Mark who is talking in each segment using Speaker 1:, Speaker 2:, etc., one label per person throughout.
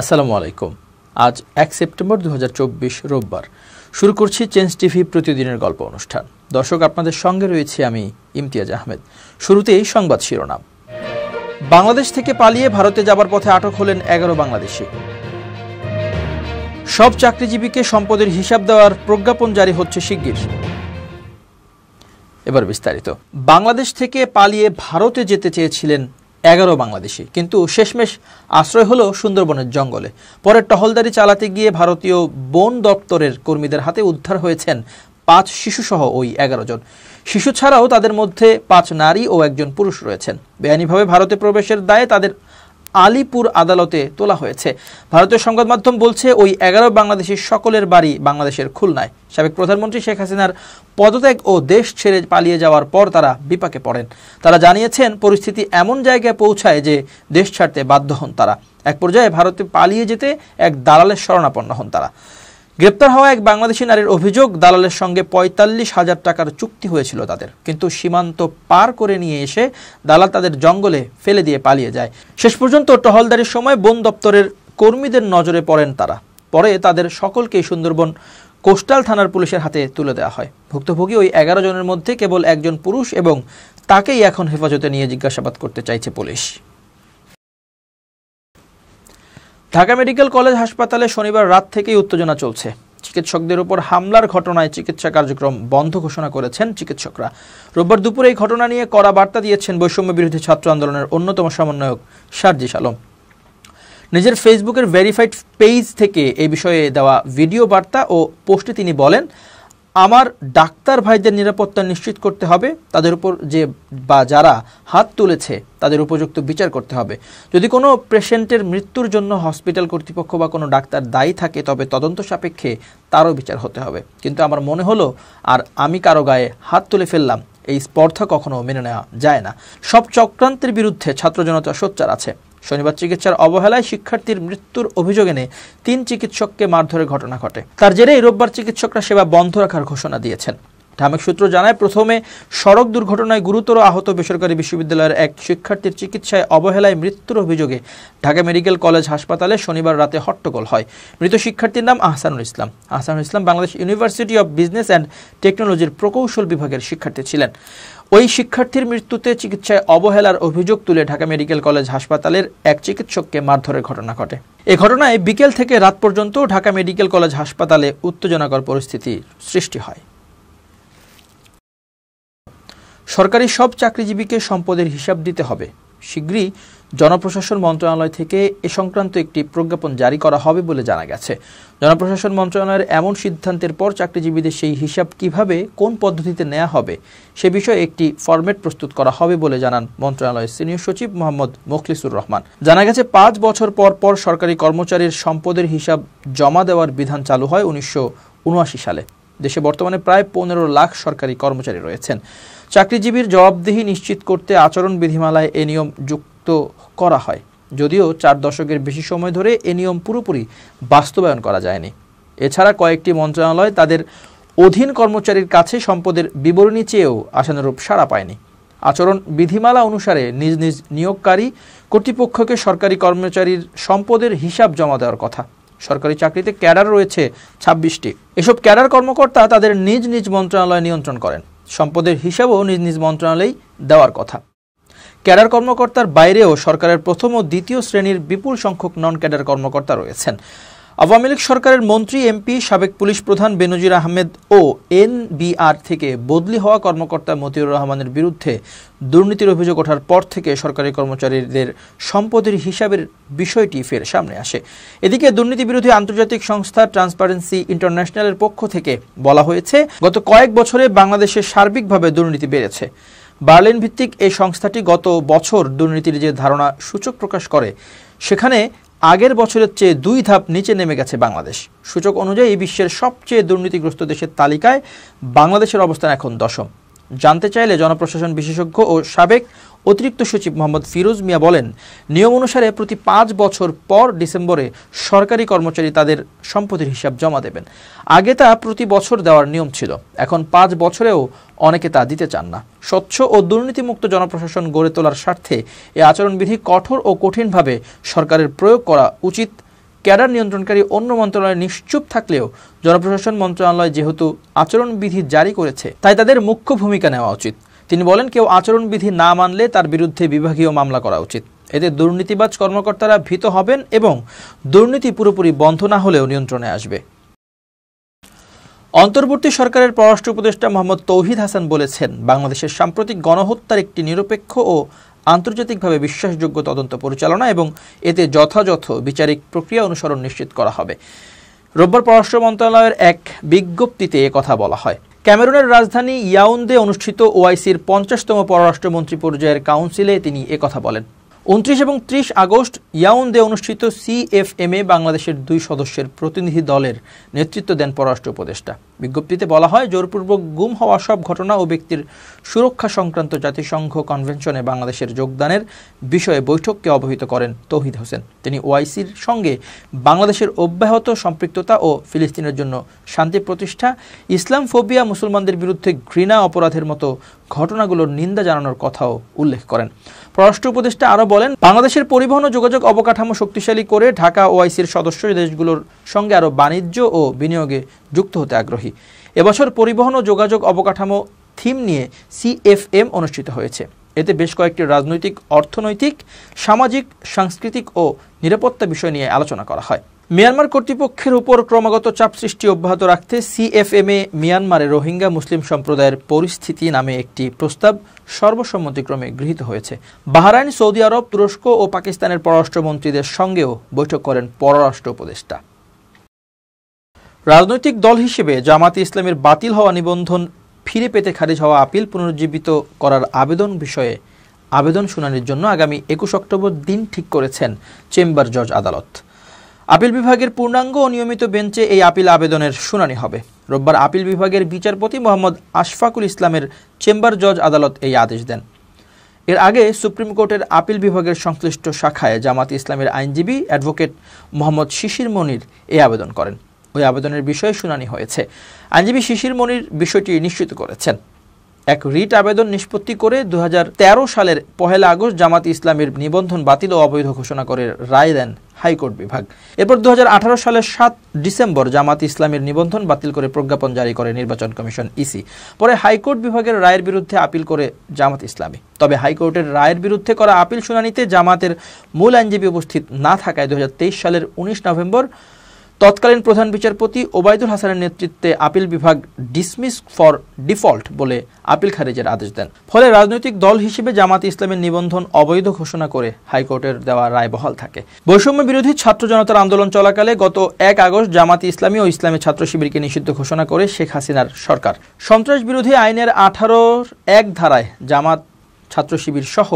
Speaker 1: আসসালামু আলাইকুম আজ এক সেপ্টেম্বর দু রোববার শুরু করছি চেঞ্জ টিভি প্রতিদিনের গল্প অনুষ্ঠান দর্শক আপনাদের সঙ্গে রয়েছে আমি ইমতিয়াজ আহমেদ শুরুতেই সংবাদ শিরোনাম বাংলাদেশ থেকে পালিয়ে ভারতে যাবার পথে আটক হলেন এগারো বাংলাদেশি সব চাকরিজীবীকে সম্পদের হিসাব দেওয়ার প্রজ্ঞাপন জারি হচ্ছে শিগগির এবার বিস্তারিত বাংলাদেশ থেকে পালিয়ে ভারতে যেতে চেয়েছিলেন এগারো বাংলাদেশি কিন্তু শেষমেশ আশ্রয় হলো সুন্দরবনের জঙ্গলে পরে টহলদারি চালাতে গিয়ে ভারতীয় বন দপ্তরের কর্মীদের হাতে উদ্ধার হয়েছেন পাঁচ শিশুসহ ওই এগারো জন শিশু ছাড়াও তাদের মধ্যে পাঁচ নারী ও একজন পুরুষ রয়েছেন বেআইনিভাবে ভারতে প্রবেশের দায়ে তাদের আলিপুর আদালতে তোলা হয়েছে ভারতীয় সংবাদ মাধ্যম বলছে ওই এগারো বাংলাদেশের সকলের বাড়ি বাংলাদেশের খুলনায় সাবেক প্রধানমন্ত্রী শেখ হাসিনার পদত্যাগ ও দেশ ছেড়ে পালিয়ে যাওয়ার পর তারা বিপাকে পড়েন তারা জানিয়েছেন পরিস্থিতি এমন জায়গায় পৌঁছায় যে দেশ ছাড়তে বাধ্য হন তারা এক পর্যায়ে ভারতে পালিয়ে যেতে এক দালালের শরণাপন্ন হন তারা গ্রেপ্তার হওয়া এক বাংলাদেশি নারীর অভিযোগ দালালের সঙ্গে পঁয়তাল্লিশ হাজার টাকার চুক্তি হয়েছিল তাদের কিন্তু সীমান্ত পার করে নিয়ে এসে দালাল তাদের জঙ্গলে ফেলে দিয়ে পালিয়ে যায় শেষ পর্যন্ত টহলদারির সময় বন দপ্তরের কর্মীদের নজরে পড়েন তারা পরে তাদের সকলকেই সুন্দরবন কোস্টাল থানার পুলিশের হাতে তুলে দেওয়া হয় ভুক্তভোগী ওই এগারো জনের মধ্যে কেবল একজন পুরুষ এবং তাকেই এখন হেফাজতে নিয়ে জিজ্ঞাসাবাদ করতে চাইছে পুলিশ ঢাকা মেডিকেল কলেজ হাসপাতালে শনিবার রাত থেকেই উত্তেজনা চলছে চিকিৎসকদের উপর হামলার ঘটনায় চিকিৎসা কার্যক্রম বন্ধ ঘোষণা করেছেন চিকিৎসকরা রোববার দুপুরে এই ঘটনা নিয়ে কড়া বার্তা দিয়েছেন বৈষম্য বিরোধী ছাত্র আন্দোলনের অন্যতম সমন্বয়ক শারজিস আলম নিজের ফেসবুকের ভেরিফাইড পেজ থেকে এই বিষয়ে দেওয়া ভিডিও বার্তা ও পোস্টে তিনি বলেন আমার ডাক্তার ভাইদের নিরাপত্তা নিশ্চিত করতে হবে তাদের উপর যে বা যারা হাত তুলেছে তাদের উপযুক্ত বিচার করতে হবে যদি কোনো পেশেন্টের মৃত্যুর জন্য হসপিটাল কর্তৃপক্ষ বা কোনো ডাক্তার দায়ী থাকে তবে তদন্ত সাপেক্ষে তারও বিচার হতে হবে কিন্তু আমার মনে হলো আর আমি কারো গায়ে হাত তুলে ফেললাম এই স্পর্ধা কখনো মেনে নেওয়া যায় না সব চক্রান্তের বিরুদ্ধে ছাত্র জনতা সোচ্চার আছে শনিবার চিকিৎসার অবহেলায় শিক্ষার্থীর মৃত্যুর অভিযোগ এনে তিন চিকিৎসককে মারধরের ঘটনা ঘটে তার জেরেই রোববার চিকিৎসকরা সেবা বন্ধ রাখার ঘোষণা দিয়েছেন ঢামেক সূত্র জানায় প্রথমে সড়ক দুর্ঘটনায় গুরুতর আহত বেসরকারি বিশ্ববিদ্যালয়ের এক শিক্ষার্থীর চিকিৎসায় অবহেলায় মৃত্যুর অভিযোগে ঢাকা মেডিকেল কলেজ হাসপাতালে শনিবার রাতে হট্টগোল হয় মৃত শিক্ষার্থীর নাম Ahsanul Islam Ahsanul Islam Bangladesh University of Business and টেকনোলজির প্রকৌশল বিভাগের শিক্ষার্থী ছিলেন ওই শিক্ষার্থীর মৃত্যুতে চিকিৎসায় অবহেলার অভিযোগ তুলে ঢাকা মেডিকেল কলেজ হাসপাতালের এক চিকিৎসককে মারধরের ঘটনা ঘটে এ ঘটনায় বিকেল থেকে রাত পর্যন্ত ঢাকা মেডিকেল কলেজ হাসপাতালে উত্তেজনাকর পরিস্থিতির সৃষ্টি হয় সরকারি সব চাকরিজীবীকে সম্পদের হিসাব দিতে হবে শীঘ্রই জনপ্রশাসন মন্ত্রণালয় থেকে এ সংক্রান্ত একটি প্রজ্ঞাপন জারি করা হবে বলে জানা গেছে জনপ্রশাসন মন্ত্রণালয়ের এমন সিদ্ধান্তের পর চাকরিজীবীদের সেই হিসাব কিভাবে কোন পদ্ধতিতে নেওয়া হবে সে বিষয়ে একটি ফরম্যাট প্রস্তুত করা হবে বলে জানান মন্ত্রণালয়ের সিনিয়র সচিব মোহাম্মদ মোখলিসুর রহমান জানা গেছে পাঁচ বছর পর পর সরকারি কর্মচারীর সম্পদের হিসাব জমা দেওয়ার বিধান চালু হয় উনিশশো সালে দেশে বর্তমানে প্রায় পনেরো লাখ সরকারি কর্মচারী রয়েছেন চাকরিজীবীর জবাবদিহি নিশ্চিত করতে আচরণ বিধিমালায় এ নিয়ম যুক্ত করা হয় যদিও চার দশকের বেশি সময় ধরে এ নিয়ম পুরোপুরি বাস্তবায়ন করা যায়নি এছাড়া কয়েকটি মন্ত্রণালয় তাদের অধীন কর্মচারীর কাছে সম্পদের বিবরণী চেয়েও আশানুরূপ সাড়া পায়নি আচরণ বিধিমালা অনুসারে নিজ নিজ নিয়োগকারী কর্তৃপক্ষকে সরকারি কর্মচারীর সম্পদের হিসাব জমা দেওয়ার কথা সরকারি চাকরিতে ক্যাডার রয়েছে ছাব্বিশটি এসব ক্যাডার কর্মকর্তা তাদের নিজ নিজ মন্ত্রণালয় নিয়ন্ত্রণ করেন সম্পদের হিসাবেও নিজ নিজ মন্ত্রণালয়েই দেওয়ার কথা ক্যাডার কর্মকর্তার বাইরেও সরকারের প্রথম ও দ্বিতীয় শ্রেণীর বিপুল সংখ্যক নন ক্যাডার কর্মকর্তা রয়েছেন আওয়ামী লীগ সরকারের মন্ত্রী এমপি সাবেক পুলিশ প্রধান বেনজির আহমেদ ও এনবিআর থেকে বদলি হওয়া কর্মকর্তা মতিউর রহমানের বিরুদ্ধে দুর্নীতির অভিযোগ ওঠার পর থেকে সরকারি কর্মচারীদের সম্পদের হিসাবের বিষয়টি ফের সামনে আসে এদিকে দুর্নীতি বিরোধী আন্তর্জাতিক সংস্থা ট্রান্সপারেন্সি ইন্টারন্যাশনালের পক্ষ থেকে বলা হয়েছে গত কয়েক বছরে বাংলাদেশে সার্বিকভাবে দুর্নীতি বেড়েছে বার্লিন ভিত্তিক এই সংস্থাটি গত বছর দুর্নীতির যে ধারণা সূচক প্রকাশ করে সেখানে আগের বছরের চেয়ে দুই ধাপ নিচে নেমে গেছে বাংলাদেশ সূচক অনুযায়ী বিশ্বের সবচেয়ে দুর্নীতিগ্রস্ত দেশের তালিকায় বাংলাদেশের অবস্থান এখন দশম জানতে চাইলে জনপ্রশাসন বিশেষজ্ঞ ও সাবেক অতিরিক্ত সচিব মোহাম্মদ ফিরোজ মিয়া বলেন নিয়ম অনুসারে প্রতি পাঁচ বছর পর ডিসেম্বরে সরকারি কর্মচারী তাদের সম্পত্তির হিসাব জমা দেবেন আগে তা প্রতি বছর দেওয়ার নিয়ম ছিল এখন পাঁচ বছরেও অনেকে তা দিতে চান না স্বচ্ছ ও দুর্নীতিমুক্ত জনপ্রশাসন গড়ে তোলার স্বার্থে এ আচরণবিধি কঠোর ও কঠিনভাবে সরকারের প্রয়োগ করা উচিত ক্যাডার নিয়ন্ত্রণকারী অন্য মন্ত্রণালয় নিশ্চুপ থাকলেও জনপ্রশাসন মন্ত্রণালয় যেহেতু আচরণবিধি জারি করেছে তাই তাদের মুখ্য ভূমিকা নেওয়া উচিত তিনি বলেন কেউ আচরণবিধি না মানলে তার বিরুদ্ধে বিভাগীয় মামলা করা উচিত এতে দুর্নীতিবাজ কর্মকর্তারা ভীত হবেন এবং দুর্নীতি পুরোপুরি বন্ধ না হলেও নিয়ন্ত্রণে আসবে অন্তর্বর্তী সরকারের পররাষ্ট্র উপদেষ্টা মোহাম্মদ তৌহিদ হাসান বলেছেন বাংলাদেশের সাম্প্রতিক গণহত্যার একটি নিরপেক্ষ ও আন্তর্জাতিকভাবে বিশ্বাসযোগ্য তদন্ত পরিচালনা এবং এতে যথাযথ বিচারিক প্রক্রিয়া অনুসরণ নিশ্চিত করা হবে রোববার পররাষ্ট্র মন্ত্রণালয়ের এক বিজ্ঞপ্তিতে কথা বলা হয় ক্যামেরুনের রাজধানী ইয়াউন্দে অনুষ্ঠিত ওআইসির পঞ্চাশতম পররাষ্ট্রমন্ত্রী পর্যায়ের কাউন্সিলে তিনি একথা বলেন উনত্রিশ এবং ত্রিশ আগস্ট ইয়াউন্দে অনুষ্ঠিত সিএফএমএ বাংলাদেশের দুই সদস্যের প্রতিনিধি দলের নেতৃত্ব দেন পররাষ্ট্র উপদেষ্টা বিজ্ঞপ্তিতে বলা হয় জোরপূর্বক গুম হওয়া সব ঘটনা ও ব্যক্তির সুরক্ষা সংক্রান্ত জাতিসংঘ কনভেনশনে বাংলাদেশের যোগদানের বিষয়ে বৈঠককে অবহিত করেন তৌহিদ হোসেন তিনি ওআইসির সঙ্গে বাংলাদেশের অব্যাহত সম্পৃক্ততা ও ফিলিস্তিনের জন্য শান্তি প্রতিষ্ঠা ইসলাম ফোবিয়া মুসলমানদের বিরুদ্ধে ঘৃণা অপরাধের মতো ঘটনাগুলোর নিন্দা জানানোর কথাও উল্লেখ করেন পররাষ্ট্র উপদেষ্টা আরও বলেন বাংলাদেশের পরিবহন ও যোগাযোগ অবকাঠামো শক্তিশালী করে ঢাকা ওআইসির সদস্য দেশগুলোর সঙ্গে আরও বাণিজ্য ও বিনিয়োগে যুক্ত হতে আগ্রহী এবছর পরিবহন ও যোগাযোগ অবকাঠামো থিম নিয়ে সিএফএম অনুষ্ঠিত হয়েছে এতে বেশ কয়েকটি রাজনৈতিক অর্থনৈতিক সামাজিক সাংস্কৃতিক ও নিরাপত্তা বিষয় নিয়ে আলোচনা করা হয় মিয়ানমার কর্তৃপক্ষের উপর ক্রমাগত চাপ সৃষ্টি অব্যাহত রাখতে সিএফএমএ মিয়ানমারে রোহিঙ্গা মুসলিম সম্প্রদায়ের পরিস্থিতি নামে একটি প্রস্তাব সর্বসম্মতিক্রমে গৃহীত হয়েছে বাহরাইন সৌদি আরব তুরস্ক ও পাকিস্তানের পররাষ্ট্রমন্ত্রীদের সঙ্গেও বৈঠক করেন পররাষ্ট্র উপদেষ্টা রাজনৈতিক দল হিসেবে জামাতে ইসলামের বাতিল হওয়া নিবন্ধন ফিরে পেতে খারিজ হওয়া আপিল পুনরুজ্জীবিত করার আবেদন বিষয়ে আবেদন শুনানির জন্য আগামী একুশ অক্টোবর দিন ঠিক করেছেন চেম্বার জজ আদালত আপিল বিভাগের পূর্ণাঙ্গ ও নিয়মিত বেঞ্চে এই আপিল আবেদনের শুনানি হবে রোববার আপিল বিভাগের বিচারপতি মোহাম্মদ আশফাকুল ইসলামের চেম্বার জজ আদালত এই আদেশ দেন এর আগে সুপ্রিম কোর্টের আপিল বিভাগের সংশ্লিষ্ট শাখায় জামাত ইসলামের আইনজীবী অ্যাডভোকেট মোহাম্মদ শিশির মনির এই আবেদন করেন ওই আবেদনের বিষয়ে শুনানি হয়েছে আইনজীবী শিশির মনির বিষয়টি নিশ্চিত করেছেন এক রিট আবেদন নিষ্পত্তি করে দু সালের পহেলা আগস্ট জামাত ইসলামের নিবন্ধন বাতিল ও অবৈধ ঘোষণা করে রায় দেন হাইকোর্ট বিভাগ এরপর দু সালের সাত ডিসেম্বর জামাত ইসলামের নিবন্ধন বাতিল করে প্রজ্ঞাপন জারি করে নির্বাচন কমিশন ইসি পরে হাইকোর্ট বিভাগের রায়ের বিরুদ্ধে আপিল করে জামাত ইসলামী তবে হাইকোর্টের রায়ের বিরুদ্ধে করা আপিল শুনানিতে জামাতের মূল আইনজীবী উপস্থিত না থাকায় দু সালের উনিশ নভেম্বর তৎকালীন প্রধান বিচারপতি ওবায়দুল হাসানের নেতৃত্বে আপিল বিভাগ ডিসমিস ফর ডিফল্ট বলে আপিল খারিজের আদেশ দেন ফলে রাজনৈতিক দল হিসেবে জামাত ইসলামের নিবন্ধন অবৈধ ঘোষণা করে হাইকোর্টের দেওয়া রায় বহাল থাকে বৈষম্য বিরোধী ছাত্র জনতার আন্দোলন চলাকালে গত এক আগস্ট জামাত ইসলামী ও ইসলামী ছাত্র শিবিরকে নিষিদ্ধ ঘোষণা করে শেখ হাসিনার সরকার সন্ত্রাস বিরোধী আইনের আঠারোর এক ধারায় জামাত ছাত্র শিবির সহ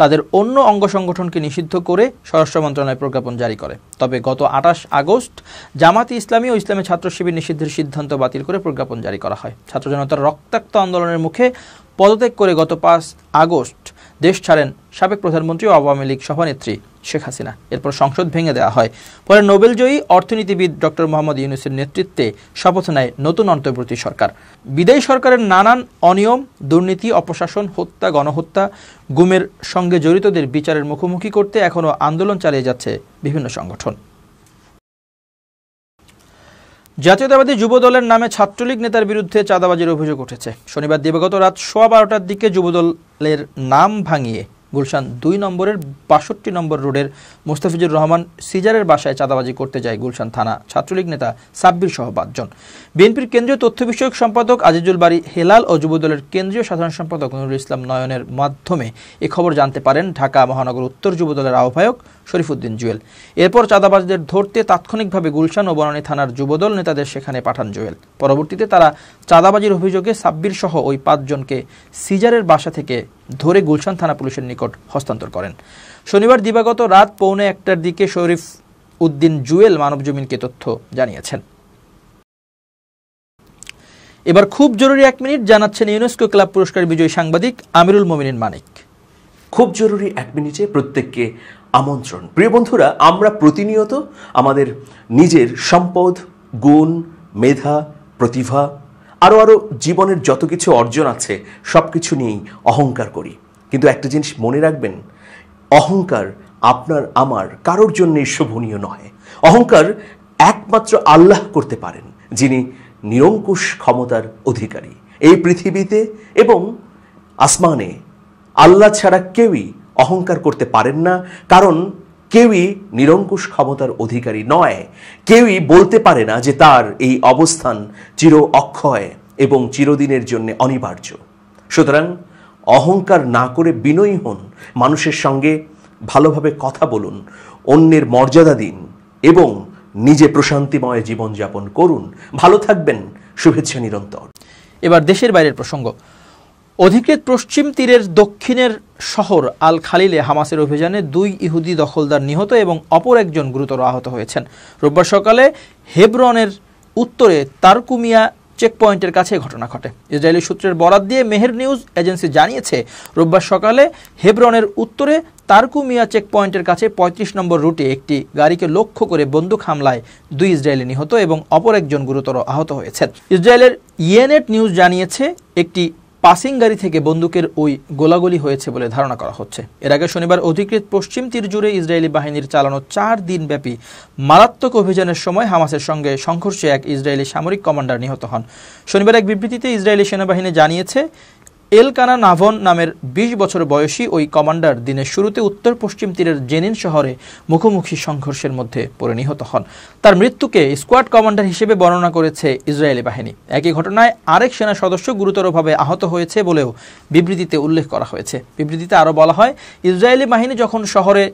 Speaker 1: তাদের অন্য অঙ্গ সংগঠনকে নিষিদ্ধ করে স্বরাষ্ট্র মন্ত্রণালয় প্রজ্ঞাপন জারি করে তবে গত আঠাশ আগস্ট জামাতি ইসলামী ও ইসলামী ছাত্র শিবির নিষিদ্ধের সিদ্ধান্ত বাতিল করে প্রজ্ঞাপন জারি করা হয় ছাত্র জনতার রক্তাক্ত আন্দোলনের মুখে পদত্যাগ করে গত পাঁচ আগস্ট দেশ ছাড়েন সাবেক প্রধানমন্ত্রী ও আওয়ামী লীগ সভানেত্রী শেখ হাসিনা এরপর সংসদ ভেঙে দেওয়া হয় পরে নোবেলজয়ী অর্থনীতিবিদ ডক্টর মোহাম্মদ ইউনুসের নেতৃত্বে শপথ নেয় নতুন অন্তর্বর্তী সরকার বিদায়ী সরকারের নানান অনিয়ম দুর্নীতি অপশাসন হত্যা গণহত্যা গুমের সঙ্গে জড়িতদের বিচারের মুখোমুখি করতে এখনও আন্দোলন চালিয়ে যাচ্ছে বিভিন্ন সংগঠন জাতীয়তাবাদী যুবদলের নামে ছাত্রলীগ নেতার বিরুদ্ধে চাঁদাবাজির অভিযোগ উঠেছে শনিবার দিবাগত রাত সোয়া বারোটার দিকে যুবদল এর নাম ভাঙিয়ে গুলশান দুই নম্বরের বাষট্টি নম্বর রোডের মোস্তাফিজুর রহমান সিজারের বাসায় চাঁদাবাজি করতে যায় গুলশান থানা ছাত্রলীগ নেতা সাব্বির সহ পাঁচজন বিএনপির কেন্দ্রীয় তথ্য বিষয়ক সম্পাদক আজিজুল বাড়ি হেলাল ও যুবদলের কেন্দ্রীয় সাধারণ সম্পাদক নুরুল ইসলাম নয়নের মাধ্যমে এ খবর জানতে পারেন ঢাকা মহানগর উত্তর যুবদলের আহ্বায়ক শরীফুদ্দিন জুয়েল এরপর চাঁদাবাজদের ধরতে তাৎক্ষণিকভাবে গুলশান ও বনানী থানার যুবদল নেতাদের সেখানে পাঠান জুয়েল পরবর্তীতে তারা চাঁদাবাজির অভিযোগে সাব্বির সহ ওই পাঁচজনকে সিজারের বাসা থেকে ধরে গুলশান থানা পুলিশের নিকট হস্তান্তর করেন শনিবার দিবাগত রাত পৌনে একটার দিকে শরীফ উদ্দিন জুয়েল মানবজমিনকে তথ্য জানিয়েছেন এবার খুব জরুরি এক মিনিট জানাচ্ছেন ইউনেস্কো ক্লাব পুরস্কার বিজয়ী সাংবাদিক আমিরুল মোমিন মানিক খুব জরুরি এক মিনিটে প্রত্যেককে আমন্ত্রণ প্রিয় বন্ধুরা আমরা প্রতিনিয়ত আমাদের নিজের সম্পদ গুণ মেধা প্রতিভা আরও আরও জীবনের যত কিছু অর্জন আছে সব কিছু নিয়েই অহংকার করি কিন্তু একটা জিনিস মনে রাখবেন অহংকার আপনার আমার কারোর জন্যে শোভনীয় নয় অহংকার একমাত্র আল্লাহ করতে পারেন যিনি নিরঙ্কুশ ক্ষমতার অধিকারী এই পৃথিবীতে এবং আসমানে আল্লাহ ছাড়া কেউই অহংকার করতে পারেন না কারণ কেউই নিরঙ্কুশ ক্ষমতার অধিকারী নয় কেউই বলতে পারে না যে তার এই অবস্থান চির অক্ষয় এবং চিরদিনের জন্য অনিবার্য সুতরাং অহংকার না করে বিনয়ী হন মানুষের সঙ্গে ভালোভাবে কথা বলুন অন্যের মর্যাদা দিন এবং নিজে প্রশান্তিময় জীবনযাপন করুন ভালো থাকবেন শুভেচ্ছা নিরন্তর এবার দেশের বাইরের প্রসঙ্গ অধিকৃত পশ্চিম তীরের দক্ষিণের শহর আল খালিলে হামাসের অভিযানে দুই ইহুদি দখলদার নিহত এবং অপর একজন গুরুতর আহত হয়েছেন রোববার সকালে হেব্রনের উত্তরে তারকুমিয়া চেকপয়েন্টের কাছে ঘটনা ঘটে ইসরায়েলি সূত্রের বরাত দিয়ে মেহের নিউজ এজেন্সি জানিয়েছে রোববার সকালে হেব্রনের উত্তরে তারকুমিয়া চেকপয়েন্টের কাছে ৩৫ নম্বর রুটে একটি গাড়িকে লক্ষ্য করে বন্দুক হামলায় দুই ইসরায়েলি নিহত এবং অপর একজন গুরুতর আহত হয়েছেন ইসরায়েলের ইয়েনেট নিউজ জানিয়েছে একটি পাসিং গাড়ি থেকে বন্দুকের ওই গোলাগুলি হয়েছে বলে ধারণা করা হচ্ছে এর আগে শনিবার অধিকৃত পশ্চিম তীর জুড়ে ইসরায়েলি বাহিনীর চালানো চার দিনব্যাপী মারাত্মক অভিযানের সময় হামাসের সঙ্গে সংঘর্ষে এক ইসরায়েলি সামরিক কমান্ডার নিহত হন শনিবার এক বিবৃতিতে ইসরায়েলি সেনাবাহিনী জানিয়েছে এলকানা নাভন নামের ২০ বছর বয়সী ওই কমান্ডার দিনের শুরুতে উত্তর পশ্চিম তীরের জেনিন শহরে মুখোমুখি সংঘর্ষের মধ্যে পড়ে নিহত হন তার মৃত্যুকে স্কোয়াড কমান্ডার হিসেবে বর্ণনা করেছে ইসরায়েলি বাহিনী একই ঘটনায় আরেক সেনা সদস্য গুরুতরভাবে আহত হয়েছে বলেও বিবৃতিতে উল্লেখ করা হয়েছে বিবৃতিতে আরও বলা হয় ইসরায়েলি বাহিনী যখন শহরে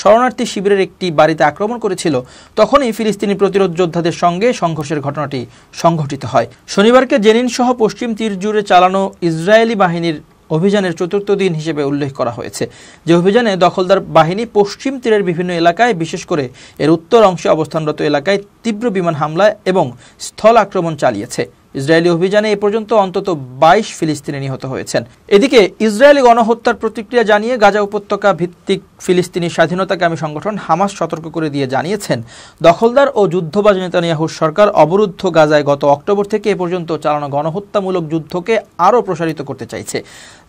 Speaker 1: শরণার্থী শিবিরের একটি বাড়িতে আক্রমণ করেছিল তখনই ফিলিস্তিনি প্রতিরোধ যোদ্ধাদের সঙ্গে সংঘর্ষের ঘটনাটি সংঘটিত হয় শনিবারকে জেনিন সহ পশ্চিম তীর জুড়ে চালানো ইসরায়েলি বাহিনীর অভিযানের চতুর্থ দিন হিসেবে উল্লেখ করা হয়েছে যে অভিযানে দখলদার বাহিনী পশ্চিম তীরের বিভিন্ন এলাকায় বিশেষ করে এর উত্তর অংশে অবস্থানরত এলাকায় তীব্র বিমান হামলা এবং স্থল আক্রমণ চালিয়েছে ইসরায়েলি অভিযানে এ পর্যন্ত অন্তত বাইশ ফিলিস্তিনি নিহত হয়েছেন এদিকে ইসরায়েলি গণহত্যার প্রতিক্রিয়া জানিয়ে গাজা উপত্যকা ভিত্তিক ফিলিস্তিনি স্বাধীনতাকামী সংগঠন হামাস সতর্ক করে দিয়ে জানিয়েছেন দখলদার ও যুদ্ধবাজ নেতানিয়াহুর সরকার অবরুদ্ধ গাজায় গত অক্টোবর থেকে এ পর্যন্ত চালানো গণহত্যামূলক যুদ্ধকে আরও প্রসারিত করতে চাইছে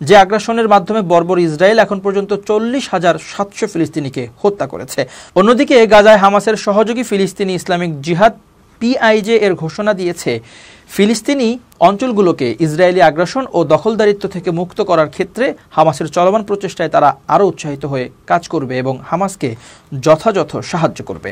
Speaker 1: যে আগ্রাসনের মাধ্যমে বর্বর ইসরায়েল এখন পর্যন্ত চল্লিশ হাজার সাতশো ফিলিস্তিনিকে হত্যা করেছে অন্যদিকে গাজায় হামাসের সহযোগী ফিলিস্তিনি ইসলামিক জিহাদ পিআইজে এর ঘোষণা দিয়েছে ফিলিস্তিনি অঞ্চলগুলোকে ইসরায়েলি আগ্রাসন ও দখলদারিত্ব থেকে মুক্ত করার ক্ষেত্রে হামাসের চলমান প্রচেষ্টায় তারা আরও উৎসাহিত হয়ে কাজ করবে এবং হামাসকে যথাযথ সাহায্য করবে